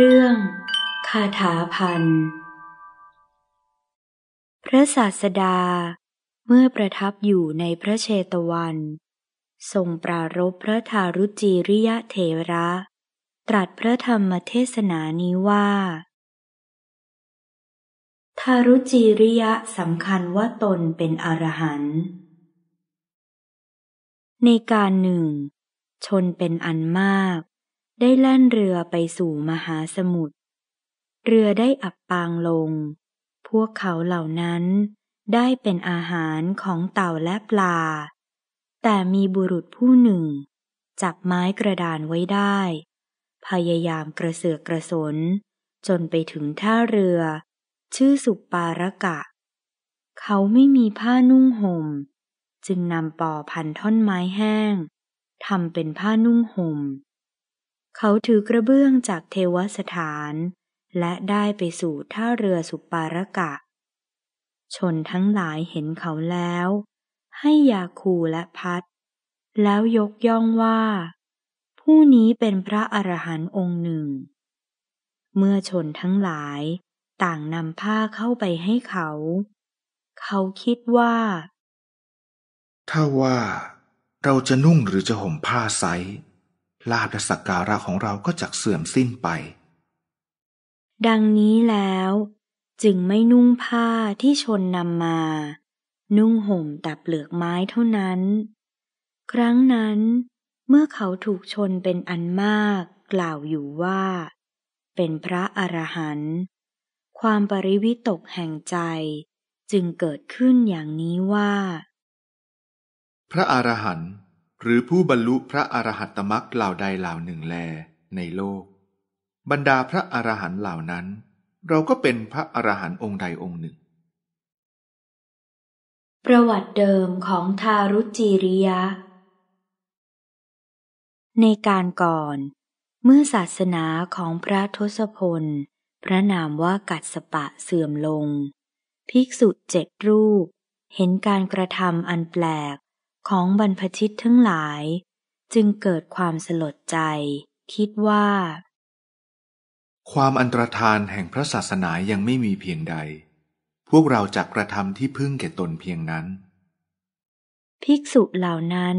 เรื่อง คาถาพัน พระศาสดาเมื่อประทับอยู่ในพระเชตวันทรงปรารบพระทารุจิริยะเทระ ตรัสพระธรรมเทศนานี้ว่า ทารุจิริยะสำคัญว่าตนเป็นอรหันต์ในการหนึ่ง ชนเป็นอันมากได้แล่นเรือไปสู่มหาสมุทร เรือได้อับปางลง พวกเขาเหล่านั้นได้เป็นอาหารของเต่าและปลา แต่มีบุรุษผู้หนึ่ง จับไม้กระดานไว้ได้ พยายามกระเสือกกระสนจนไปถึงท่าเรือ ชื่อสุปปาระกะ เขาไม่มีผ้านุ่งหม่ม จึงนำปอพันท่อนไม้แห้ง ทำเป็นผ้านุ่งหม่มเขาถือกระเบื้องจากเทวสถาน และได้ไปสู่ท่าเรือสุปารกะ ชนทั้งหลายเห็นเขาแล้ว ให้ยาคูและพัด แล้วยกย่องว่า ผู้นี้เป็นพระอรหันต์องค์หนึ่ง เมื่อชนทั้งหลายต่างนำผ้าเข้าไปให้เขา เขาคิดว่า ถ้าว่าเราจะนุ่งหรือจะห่มผ้าไซลาบและสักการะของเราก็จะเสื่อมสิ้นไป ดังนี้แล้ว จึงไม่นุ่งผ้าที่ชนนำมา นุ่งห่มแต่เปลือกไม้เท่านั้น ครั้งนั้น เมื่อเขาถูกชนเป็นอันมากกล่าวอยู่ว่า เป็นพระอรหันต์ความปริวิตกแห่งใจจึงเกิดขึ้นอย่างนี้ว่า พระอรหันต์หรือผู้บรรลุพระอรหัตตมรรคเหล่าใดเหล่าหนึ่งแลในโลก บรรดาพระอรหันต์เหล่านั้น เราก็เป็นพระอรหันต์องค์ใดองค์หนึ่ง ประวัติเดิมของทารุจิริยะในการก่อน เมื่อศาสนาของพระทศพล พระนามว่ากัดสปะเสื่อมลง ภิกษุเจ็ดรูป เห็นการกระทำอันแปลกของบรรพชิตทั้งหลาย จึงเกิดความสลดใจ คิดว่า ความอันตรธานแห่งพระศาสนายังไม่มีเพียงใด พวกเราจะกระทำที่พึ่งแก่ตนเพียงนั้น ภิกษุเหล่านั้น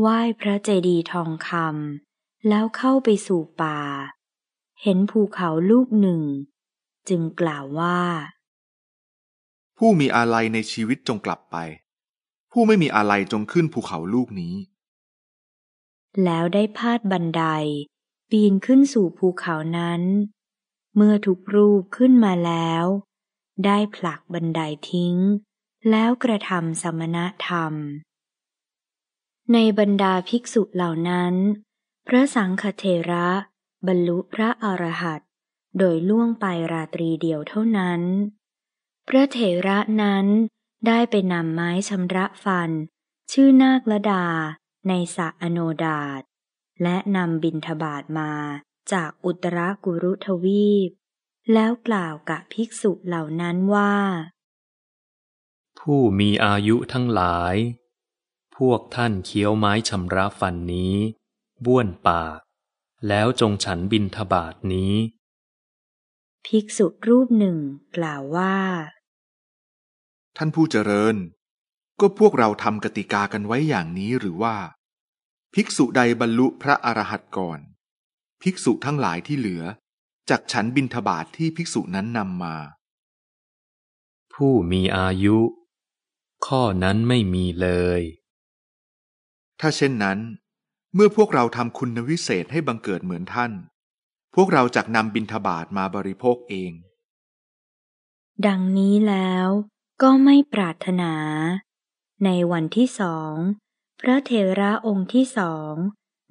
ไหว้พระเจดีย์ทองคำแล้วเข้าไปสู่ป่า เห็นภูเขาลูกหนึ่ง จึงกล่าวว่า ผู้มีอะไรในชีวิตจงกลับไปผู้ไม่มีอะไรจงขึ้นภูเขาลูกนี้ แล้วได้พาดบันไดปีนขึ้นสู่ภูเขานั้น เมื่อทุกรูปขึ้นมาแล้ว ได้ผลักบันไดทิ้ง แล้วกระทำสมณธรรม ในบรรดาภิกษุเหล่านั้น พระสังฆเทระ บรรลุพระอรหันตโดยล่วงไปราตรีเดียวเท่านั้น พระเถระนั้นได้ไปนำไม้ชำระฟัน ชื่อนาคละดาในสะอโนดาตและนำบินทบาทมาจากอุตรากุรุทวีป แล้วกล่าวกับภิกษุเหล่านั้นว่า ผู้มีอายุทั้งหลาย พวกท่านเคี้ยวไม้ชำระฟันนี้ บ้วนปาก แล้วจงฉันบินทบาทนี้ ภิกษุรูปหนึ่งกล่าวว่าท่านผู้เจริญ ก็พวกเราทำกติกากันไว้อย่างนี้หรือว่า ภิกษุใดบรรลุพระอรหันต์ก่อน ภิกษุทั้งหลายที่เหลือ จากฉันบินทบาทที่ภิกษุนั้นนำมา ผู้มีอายุ ข้อนั้นไม่มีเลย ถ้าเช่นนั้น เมื่อพวกเราทำคุณวิเศษให้บังเกิดเหมือนท่าน พวกเราจากนำบินทบาทมาบริโภคเอง ดังนี้แล้วก็ไม่ปรารถนา ในวันที่สองพระเทระองค์ที่สอง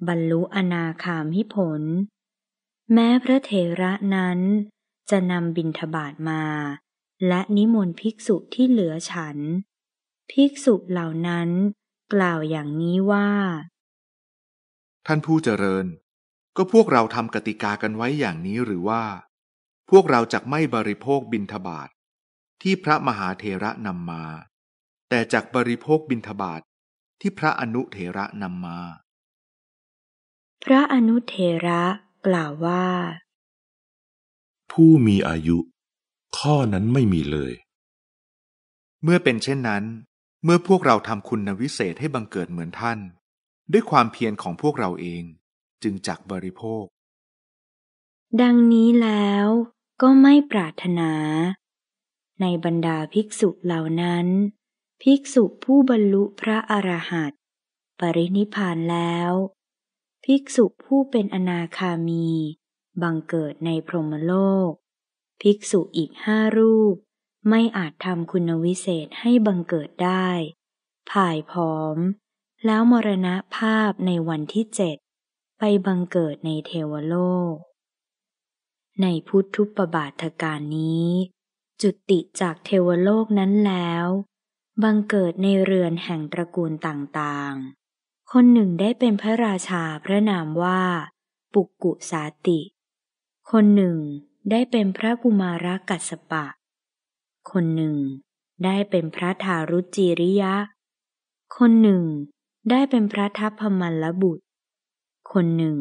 บรรลุอนาคามิผล แม้พระเทระนั้นจะนำบิณฑบาตมา และนิมนต์ภิกษุที่เหลือฉัน ภิกษุเหล่านั้นกล่าวอย่างนี้ว่า ท่านผู้เจริญ ก็พวกเราทำกติกากันไว้อย่างนี้หรือว่า พวกเราจะไม่บริโภคบิณฑบาตที่พระมหาเทระนำมา แต่จากบริโภคบิณฑบาตทที่พระอนุเทระนำมา พระอนุเทระกล่าวว่า ผู้มีอายุ ข้อนั้นไม่มีเลย เมื่อเป็นเช่นนั้น เมื่อพวกเราทำคุณวิเศษให้บังเกิดเหมือนท่าน ด้วยความเพียรของพวกเราเองจึงจักบริโภค ดังนี้แล้วก็ไม่ปรารถนาในบรรดาภิกษุเหล่านั้น ภิกษุผู้บรรลุพระอรหัตปรินิพานแล้ว ภิกษุผู้เป็นอนาคามี บังเกิดในพรหมโลก ภิกษุอีกห้ารูป ไม่อาจทำคุณวิเศษให้บังเกิดได้ ผ่ายผอม แล้วมรณะภาพในวันที่เจ็ด ไปบังเกิดในเทวโลก ในพุทธุปบาทการนี้จุติจากเทวโลกนั้นแล้ว บังเกิดในเรือนแห่งตระกูลต่างๆ คนหนึ่งได้เป็นพระราชาพระนามว่า ปุกกุสาติ คนหนึ่ง ได้เป็นพระกุมารกัสปะ คนหนึ่ง ได้เป็นพระทารุจิริยะ คนหนึ่ง ได้เป็นพระทัพพมัลลบุตร คนหนึ่ง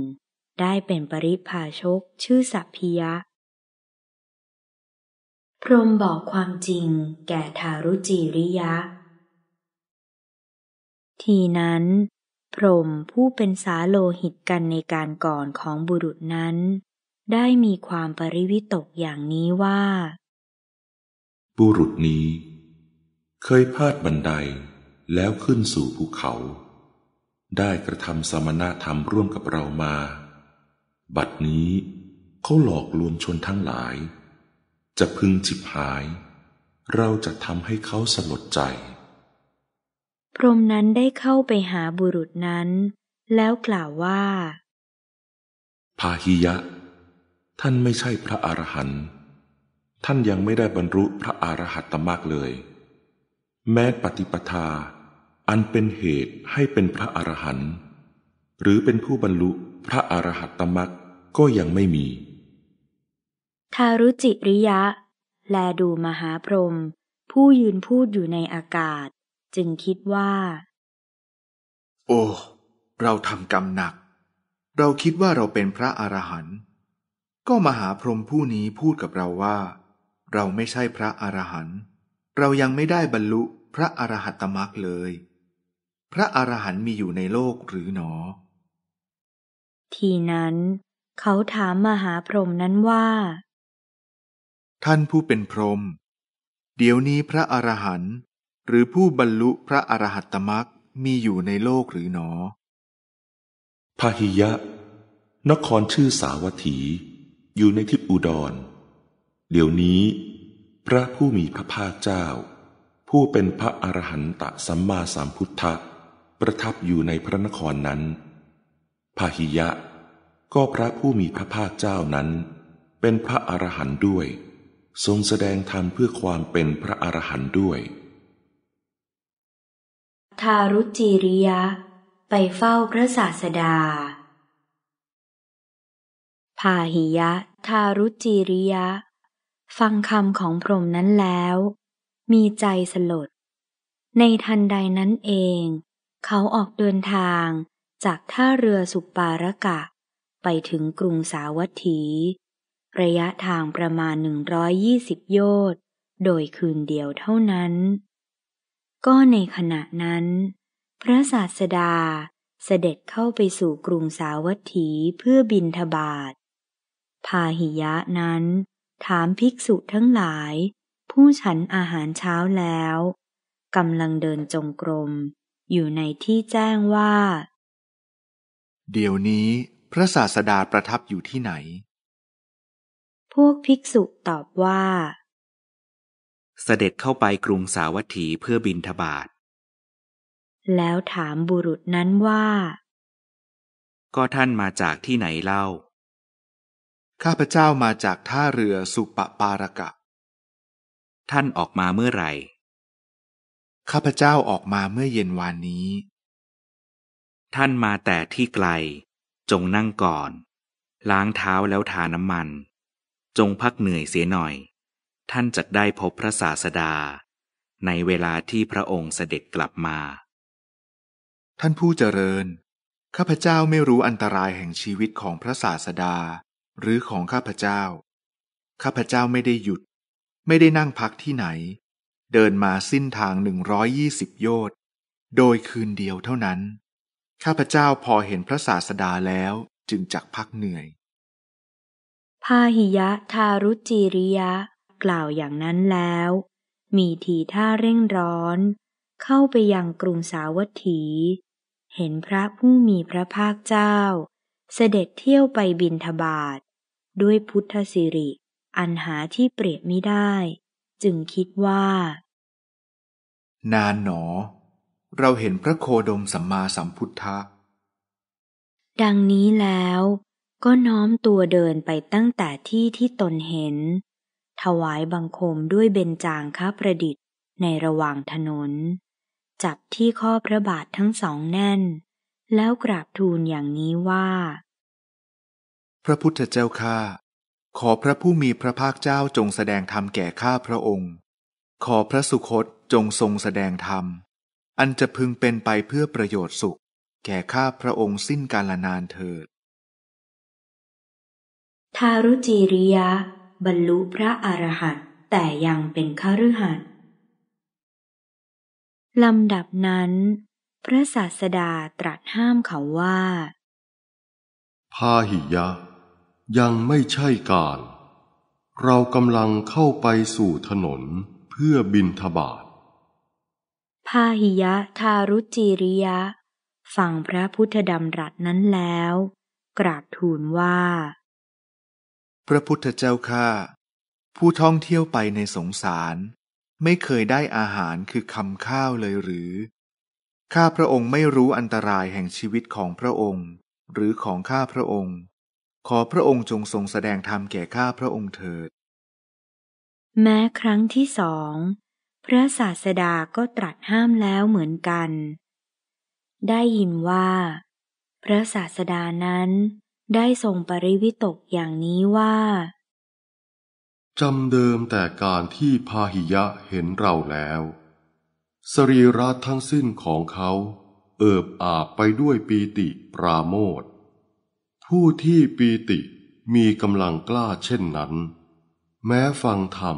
ได้เป็นปริพาชกชื่อสัพพิยะพรหมบอกความจริงแก่ทารุจิริยะ ทีนั้น พรหมผู้เป็นสาโลหิตกันในการก่อนของบุรุษนั้น ได้มีความปริวิตกอย่างนี้ว่า บุรุษนี้ เคยพาดบันไดแล้วขึ้นสู่ภูเขา ได้กระทำสมณธรรมร่วมกับเรามา บัดนี้ เขาหลอกลวงชนทั้งหลายจะพึงจิบหาย เราจะทำให้เขาสลดใจ พรมนั้นได้เข้าไปหาบุรุษนั้น แล้วกล่าวว่า พาหิยะ ท่านไม่ใช่พระอรหันต์ท่านยังไม่ได้บรรลุพระอรหัตตมรรคเลย แม้ปฏิปทา อันเป็นเหตุให้เป็นพระอรหันต์หรือเป็นผู้บรรลุพระอรหัตตมรรคก็ยังไม่มีทารุจิริยะแลดูมหาพรหมผู้ยืนพูดอยู่ในอากาศจึงคิดว่าโอ้เราทำกรรมหนัก เราคิดว่าเราเป็นพระอรหันต์ก็มหาพรหมผู้นี้พูดกับเราว่า เราไม่ใช่พระอรหันต์เรายังไม่ได้บรรลุพระอรหัตตมรรคเลย พระอรหันต์มีอยู่ในโลกหรือหนอทีนั้นเขาถามมหาพรหมนั้นว่าท่านผู้เป็นพรหมเดี๋ยวนี้พระอรหันต์หรือผู้บรรลุพระอรหัตตมรักมีอยู่ในโลกหรือหนอพาหิยะ นครชื่อสาวัตถีอยู่ในทิพอุดร เดี๋ยวนี้ พระผู้มีพระภาคเจ้า ผู้เป็นพระอรหันตะสัมมาสัมพุทธะประทับอยู่ในพระนครนั้น พาหิยะก็พระผู้มีพระภาคเจ้านั้น เป็นพระอรหันต์ด้วยทรงแสดงธรรมเพื่อความเป็นพระอรหันต์ด้วย ทารุจิริยะไปเฝ้าพระศาสดา พาหิยะ ทารุจิริยะฟังคำของพรหมนั้นแล้ว มีใจสลด ในทันใดนั้นเอง เขาออกเดินทางจากท่าเรือสุปปารกะ ไปถึงกรุงสาวัตถีระยะทางประมาณ 120 โยชน์ โดยคืนเดียวเท่านั้น ก็ในขณะนั้น พระศาสดาเสด็จเข้าไปสู่กรุงสาวัตถีเพื่อบินทบาทพาหิยะนั้น ถามภิกษุทั้งหลาย ผู้ฉันอาหารเช้าแล้วกำลังเดินจงกรม อยู่ในที่แจ้งว่า เดี๋ยวนี้พระศาสดาประทับอยู่ที่ไหนพวกภิกษุตอบว่า เสด็จเข้าไปกรุงสาวัตถีเพื่อบินทบาท แล้วถามบุรุษนั้นว่า ก็ท่านมาจากที่ไหนเล่า ข้าพเจ้ามาจากท่าเรือสุปปารกะ ท่านออกมาเมื่อไหร่ ข้าพเจ้าออกมาเมื่อเย็นวานนี้ ท่านมาแต่ที่ไกล จงนั่งก่อน ล้างเท้าแล้วทาน้ำมันจงพักเหนื่อยเสียหน่อย ท่านจะได้พบพระศาสดาในเวลาที่พระองค์เสด็จกลับมา ท่านผู้เจริญ ข้าพเจ้าไม่รู้อันตรายแห่งชีวิตของพระศาสดาหรือของข้าพเจ้า ข้าพเจ้าไม่ได้หยุด ไม่ได้นั่งพักที่ไหน เดินมาสิ้นทางหนึ่งร้อยยี่สิบโยชน์โดยคืนเดียวเท่านั้น ข้าพเจ้าพอเห็นพระศาสดาแล้วจึงจักพักเหนื่อยพาหิยะทารุจิริยะ กล่าวอย่างนั้นแล้ว มีทีท่าเร่งร้อน เข้าไปยังกรุงสาวัตถี เห็นพระผู้มีพระภาคเจ้า เสด็จเที่ยวไปบินทบาท ด้วยพุทธสิริอันหาที่เปรียบไม่ได้ จึงคิดว่า นานหนอ เราเห็นพระโคดมสัมมาสัมพุทธะดังนี้แล้วก็น้อมตัวเดินไปตั้งแต่ที่ที่ตนเห็น ถวายบังคมด้วยเบญจางค้าประดิษฐ์ ในระหว่างถนน จับที่ข้อพระบาททั้งสองแน่น แล้วกราบทูลอย่างนี้ว่า พระพุทธเจ้าข้าขอพระผู้มีพระภาคเจ้าจงแสดงธรรมแก่ข้าพระองค์ ขอพระสุคตจงทรงแสดงธรรม อันจะพึงเป็นไปเพื่อประโยชน์สุขแก่ข้าพระองค์สิ้นกาลนานเถิดทารุจิริยะบรรลุพระอรหันต์แต่ยังเป็นครหัสถ์ลำดับนั้น พระศาสดาตรัสห้ามเขาว่าพาหิยะยังไม่ใช่การ เรากำลังเข้าไปสู่ถนนเพื่อบินทบาทพาหิยะทารุจิริยะฟังพระพุทธดำรัสนั้นแล้วกราบทูลว่าพระพุทธเจ้าข้าผู้ท่องเที่ยวไปในสงสารไม่เคยได้อาหารคือคำข้าวเลยหรือ ข้าพระองค์ไม่รู้อันตรายแห่งชีวิตของพระองค์ หรือของข้าพระองค์ ขอพระองค์จงทรงแสดงธรรมแก่ข้าพระองค์เถิด แม้ครั้งที่สอง พระศาสดาก็ตรัสห้ามแล้วเหมือนกัน ได้ยินว่า พระศาสดานั้นได้ทรงปริวิตกอย่างนี้ว่า จำเดิมแต่การที่พาหิยะเห็นเราแล้ว สรีระทั้งสิ้นของเขา เอิบอาบไปด้วยปีติปราโมทผู้ที่ปีติมีกำลังกล้าเช่นนั้น แม้ฟังธรรม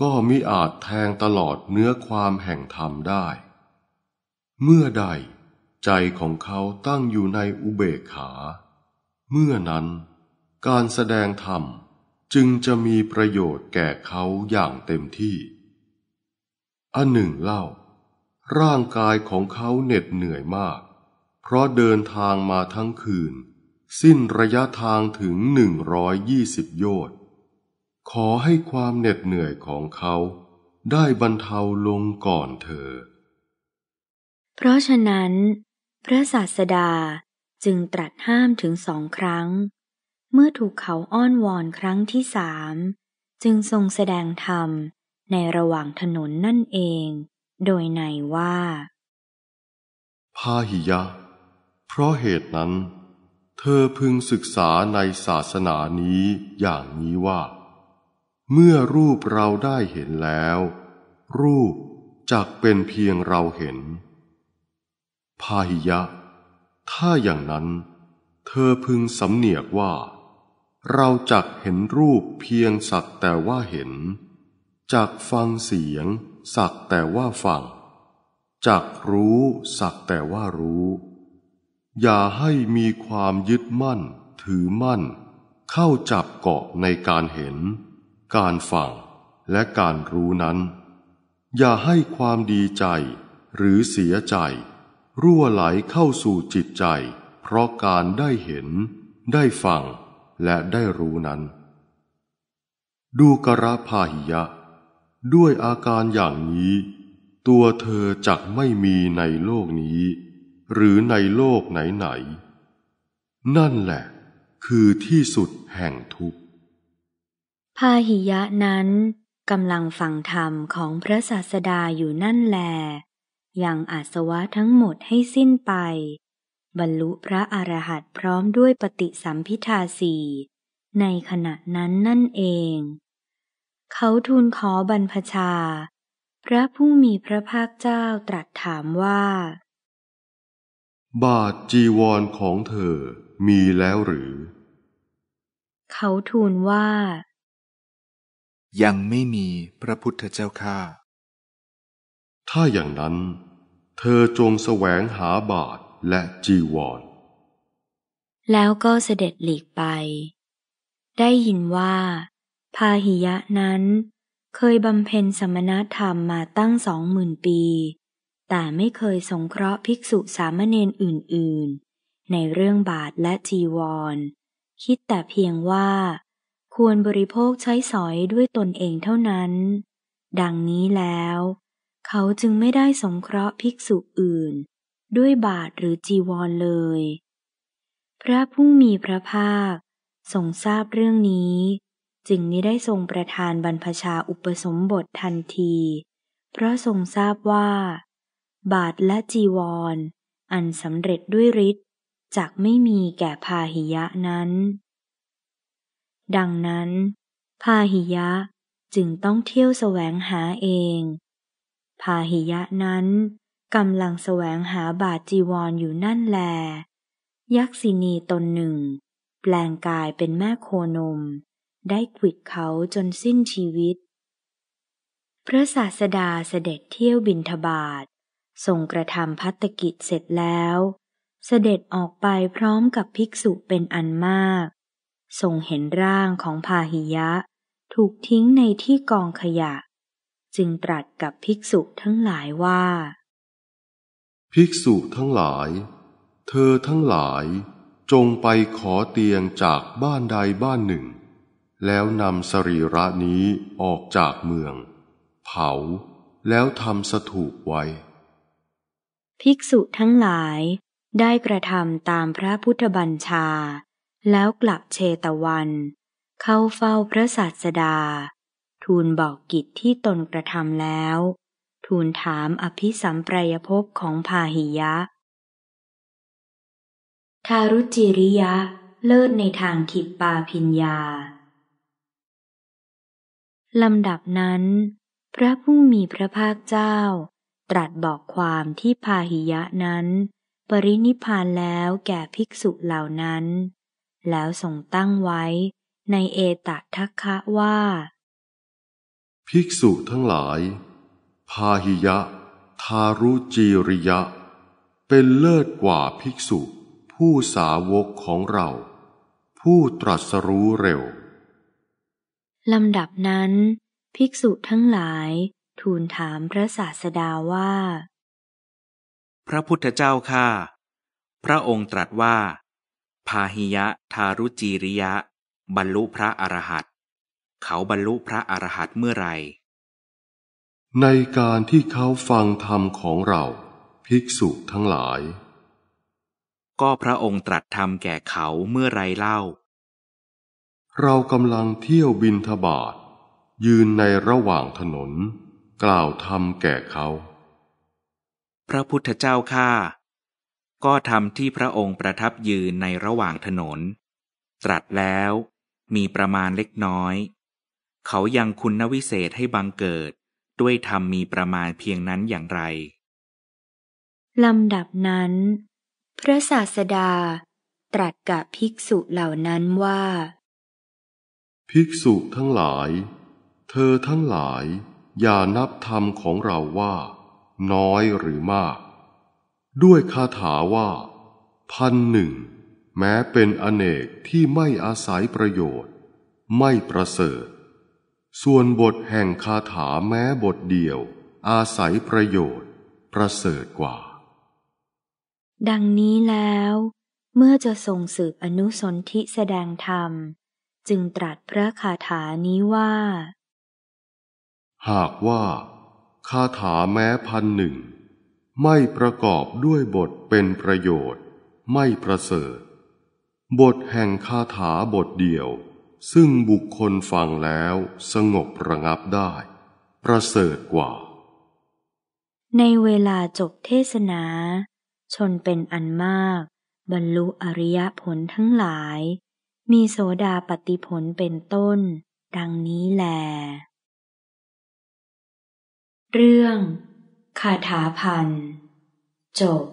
ก็มิอาจแทงตลอดเนื้อความแห่งธรรมได้ เมื่อใด ใจของเขาตั้งอยู่ในอุเบกขาเมื่อนั้นการแสดงธรรมจึงจะมีประโยชน์แก่เขาอย่างเต็มที่ อันหนึ่งเล่า ร่างกายของเขาเหน็ดเหนื่อยมาก เพราะเดินทางมาทั้งคืน สิ้นระยะทางถึงหนึ่งร้อยยี่สิบโยชน์ ขอให้ความเหน็ดเหนื่อยของเขาได้บรรเทาลงก่อนเธอ เพราะฉะนั้น พระศาสดาจึงตรัสห้ามถึงสองครั้ง เมื่อถูกเขาอ้อนวอนครั้งที่สาม จึงทรงแสดงธรรมในระหว่างถนนนั่นเองโดยในว่าพาหิยะ เพราะเหตุนั้น เธอพึงศึกษาในศาสนานี้อย่างนี้ว่า เมื่อรูปเราได้เห็นแล้ว รูปจักเป็นเพียงเราเห็นพาหิยะถ้าอย่างนั้น เธอพึงสำเนียกว่า เราจักเห็นรูปเพียงสักแต่ว่าเห็น จักฟังเสียง สักแต่ว่าฟัง จักรู้สักแต่ว่ารู้ อย่าให้มีความยึดมั่นถือมั่น เข้าจับเกาะในการเห็น การฟัง และการรู้นั้น อย่าให้ความดีใจหรือเสียใจรั่วไหลเข้าสู่จิตใจ เพราะการได้เห็นได้ฟัง และได้รู้นั้น ดูกระพาหิยะ ด้วยอาการอย่างนี้ ตัวเธอจักไม่มีในโลกนี้ หรือในโลกไหนๆนั่นแหละ คือที่สุดแห่งทุกข์พาหิยะนั้นกำลังฟังธรรมของพระศาสดาอยู่นั่นแหลยังอาสวะทั้งหมดให้สิ้นไป บรรลุพระอรหันต์พร้อมด้วยปฏิสัมพิทาสี ในขณะนั้นนั่นเอง เขาทูลขอบรรพชา พระผู้มีพระภาคเจ้าตรัสถามว่า บาทจีวรของเธอมีแล้วหรือ เขาทูลว่า ยังไม่มีพระพุทธเจ้าข้าถ้าอย่างนั้น เธอจงแสวงหาบาทและจีวร แล้วก็เสด็จหลีกไป ได้ยินว่าพาหิยะนั้น เคยบำเพ็ญสมณธรรมมาตั้งสองหมื่นปี แต่ไม่เคยสงเคราะห์ภิกษุสามเณรอื่น ๆ ในเรื่องบาทและจีวร คิดแต่เพียงว่าควรบริโภคใช้สอยด้วยตนเองเท่านั้น ดังนี้แล้วเขาจึงไม่ได้สงเคราะห์ภิกษุอื่น ด้วยบาทหรือจีวรเลย พระผู้มีพระภาคทรงทราบเรื่องนี้ จึงไม่ได้ทรงประทานบรรพชาอุปสมบททันที เพราะทรงทราบว่า บาทและจีวรออันสำเร็จด้วยฤทธิ์จกไม่มีแก่พาหิยะนั้น ดังนั้นพาหิยะจึงต้องเที่ยวแสวงหาเองพาหิยะนั้นกำลังแสวงหาบาทจีวรออยู่นั่นแล ยักษินีตนหนึ่ง แปลงกายเป็นแม่โคนม ได้ขิดเขาจนสิ้นชีวิต พระศาสดาเสด็จเที่ยวบินทบาททรงกระทำพัตกิจเสร็จแล้ว เสด็จออกไปพร้อมกับภิกษุเป็นอันมากทรงเห็นร่างของพาหิยะ ถูกทิ้งในที่กองขยะจึงตรัสกับภิกษุทั้งหลายว่า ภิกษุทั้งหลาย เธอทั้งหลายจงไปขอเตียงจากบ้านใดบ้านหนึ่ง แล้วนำสรีระนี้ออกจากเมือง เผาแล้วทำสถูปไว้ ภิกษุทั้งหลายได้กระทำตามพระพุทธบัญชา แล้วกลับเชตวัน เข้าเฝ้าพระศาสดาทูลบอกกิจที่ตนกระทำแล้ว ทูลถามอภิสัมปรายภพของพาหิยะ ทารุจิริยะเลิศในทางขิปปาพิญญา ลำดับนั้น พระผู้มีพระภาคเจ้า ตรัสบอกความที่พาหิยะนั้น ปรินิพานแล้วแก่ภิกษุเหล่านั้น แล้วทรงตั้งไว้ในเอตทัคคะว่าภิกษุทั้งหลาย พาหิยะ ทารุจีริยะ เป็นเลิศกว่าภิกษุ ผู้สาวกของเรา ผู้ตรัสรู้เร็วลำดับนั้น ภิกษุทั้งหลายทูลถามพระศาสดาว่า พระพุทธเจ้าข้าพระองค์ตรัสว่า พาหิยะทารุจีริยะ บรรลุพระอรหันตเขาบรรลุพระอรหันต์เมื่อไร ในการที่เขาฟังธรรมของเราภิกษุทั้งหลาย ก็พระองค์ตรัสธรรมแก่เขาเมื่อไรเล่า เรากำลังเที่ยวบินทบาท ยืนในระหว่างถนน กล่าวธรรมแก่เขา พระพุทธเจ้าข้าก็ทำที่พระองค์ประทับยืนในระหว่างถนน ตรัสแล้วมีประมาณเล็กน้อยเขายังคุณวิเศษให้บังเกิดด้วยธรรมมีประมาณเพียงนั้นอย่างไร ลำดับนั้น พระศาสดาตรัสกับภิกษุเหล่านั้นว่า ภิกษุทั้งหลาย เธอทั้งหลาย อย่านับธรรมของเราว่า น้อยหรือมาก ด้วยคาถาว่า พันหนึ่ง แม้เป็นอเนกที่ไม่อาศัยประโยชน์ ไม่ประเสริฐส่วนบทแห่งคาถาแม้บทเดียว อาศัยประโยชน์ ประเสริฐกว่า ดังนี้แล้วเมื่อจะส่งสืบอนุสนธิแสดงธรรม จึงตรัสพระคาถานี้ว่า หากว่า คาถาแม้พันหนึ่งไม่ประกอบด้วยบทเป็นประโยชน์ไม่ประเสริฐ บทแห่งคาถาบทเดียวซึ่งบุคคลฟังแล้วสงบระงับได้ ประเสริฐกว่า ในเวลาจบเทศนา ชนเป็นอันมาก บรรลุอริยผลทั้งหลาย มีโสดาปฏิผลเป็นต้นดังนี้แล เรื่องคาถาพัน จบ